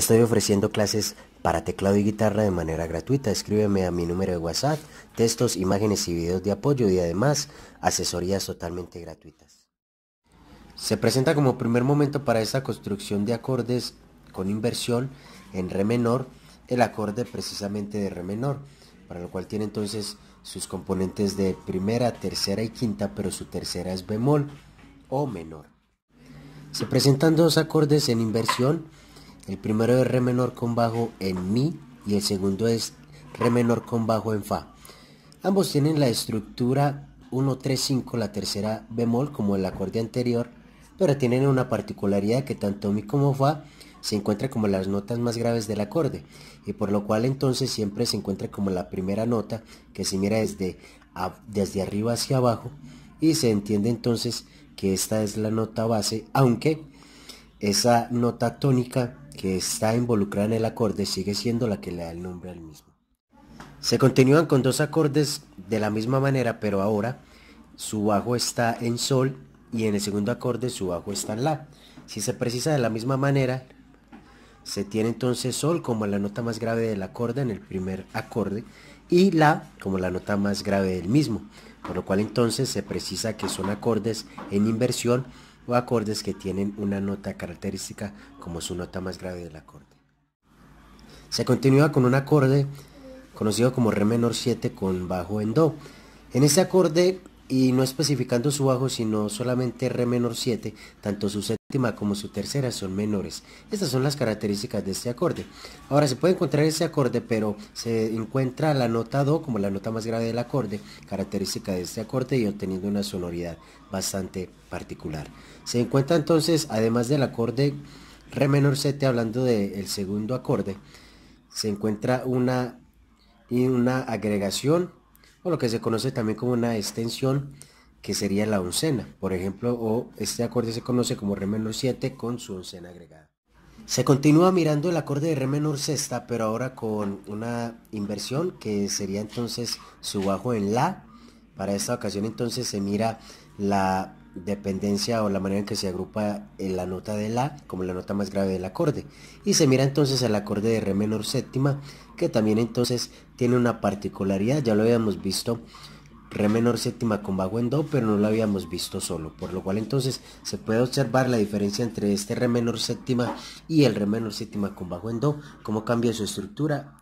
Estoy ofreciendo clases para teclado y guitarra de manera gratuita. Escríbeme a mi número de WhatsApp, textos, imágenes y videos de apoyo y además asesorías totalmente gratuitas. Se presenta como primer momento para esta construcción de acordes con inversión en re menor el acorde precisamente de re menor, para lo cual tiene entonces sus componentes de primera, tercera y quinta, pero su tercera es bemol o menor. Se presentan dos acordes en inversión el primero es re menor con bajo en mi y el segundo es re menor con bajo en fa. Ambos tienen la estructura 1-3-5, la tercera bemol como el acorde anterior, pero tienen una particularidad que tanto mi como fa se encuentra como las notas más graves del acorde y por lo cual entonces siempre se encuentra como la primera nota que se mira desde, desde arriba hacia abajo y se entiende entonces que esta es la nota base aunque esa nota tónica que está involucrada en el acorde sigue siendo la que le da el nombre al mismo. Se continúan con dos acordes de la misma manera, pero ahora su bajo está en sol y en el segundo acorde su bajo está en la. Si se precisa de la misma manera, se tiene entonces sol como la nota más grave del acorde en el primer acorde y la como la nota más grave del mismo, por lo cual entonces se precisa que son acordes en inversión o acordes que tienen una nota característica como su nota más grave del acorde. Se continúa con un acorde conocido como Re menor 7 con bajo en Do. En este acorde, y no especificando su bajo, sino solamente Re menor 7, tanto su como su tercera son menores. Estas son las características de este acorde. Ahora se puede encontrar este acorde, pero se encuentra la nota Do como la nota más grave del acorde, característica de este acorde y obteniendo una sonoridad bastante particular. Se encuentra entonces, además del acorde Re menor 7, hablando del segundo acorde, se encuentra una, y una agregación o lo que se conoce también como una extensión que sería la oncena, por ejemplo, o este acorde se conoce como re menor 7 con su oncena agregada. Se continúa mirando el acorde de re menor sexta, pero ahora con una inversión que sería entonces su bajo en la. Para esta ocasión entonces se mira la dependencia o la manera en que se agrupa la nota de la como la nota más grave del acorde y se mira entonces el acorde de re menor séptima que también entonces tiene una particularidad ya lo habíamos visto Re menor séptima con bajo en Do, pero no lo habíamos visto solo, por lo cual entonces se puede observar la diferencia entre este Re menor séptima y el Re menor séptima con bajo en Do, cómo cambia su estructura.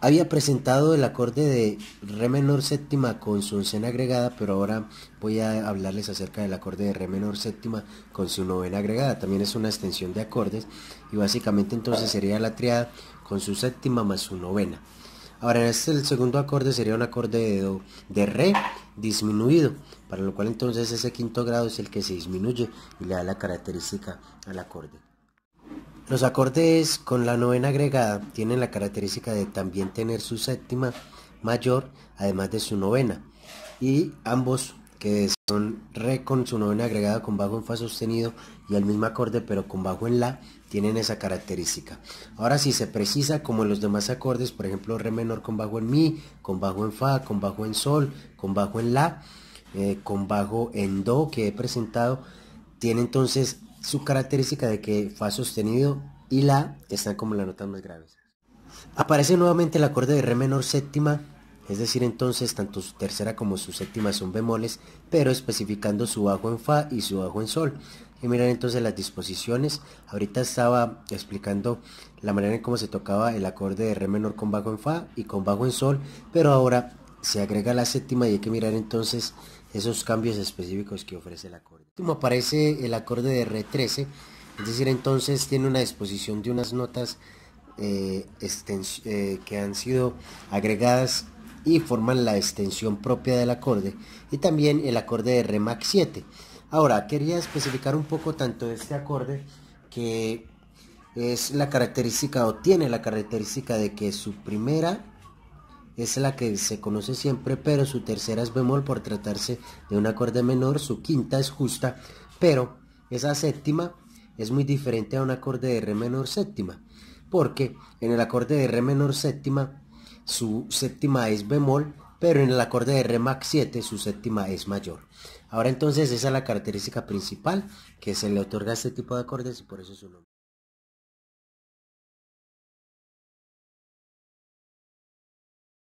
Había presentado el acorde de Re menor séptima con su oncena agregada, pero ahora voy a hablarles acerca del acorde de Re menor séptima con su novena agregada. También es una extensión de acordes y básicamente entonces sería la triada con su séptima más su novena. Ahora en este el segundo acorde sería un acorde de, de re disminuido, para lo cual entonces ese quinto grado es el que se disminuye y le da la característica al acorde. Los acordes con la novena agregada tienen la característica de también tener su séptima mayor, además de su novena, y ambos que son re con su novena agregada con bajo en fa sostenido y el mismo acorde pero con bajo en la tienen esa característica. Ahora si se precisa como los demás acordes, por ejemplo re menor con bajo en mi, con bajo en fa, con bajo en sol, con bajo en la, eh, con bajo en do que he presentado, tiene entonces su característica de que fa sostenido y la están como las notas más graves. Aparece nuevamente el acorde de re menor séptima es decir entonces tanto su tercera como su séptima son bemoles, pero especificando su bajo en fa y su bajo en sol. Y mirar entonces las disposiciones, ahorita estaba explicando la manera en cómo se tocaba el acorde de re menor con bajo en fa y con bajo en sol, pero ahora se agrega la séptima y hay que mirar entonces esos cambios específicos que ofrece el acorde. Como aparece el acorde de re13, es decir, entonces tiene una disposición de unas notas eh, eh, que han sido agregadas y forman la extensión propia del acorde y también el acorde de Re Max 7. Ahora, quería especificar un poco tanto este acorde que es la característica o tiene la característica de que su primera es la que se conoce siempre, pero su tercera es bemol por tratarse de un acorde menor, su quinta es justa, pero esa séptima es muy diferente a un acorde de re menor séptima, porque en el acorde de re menor séptima su séptima es bemol, pero en el acorde de Re Max 7 su séptima es mayor. Ahora entonces esa es la característica principal que se le otorga a este tipo de acordes y por eso su nombre.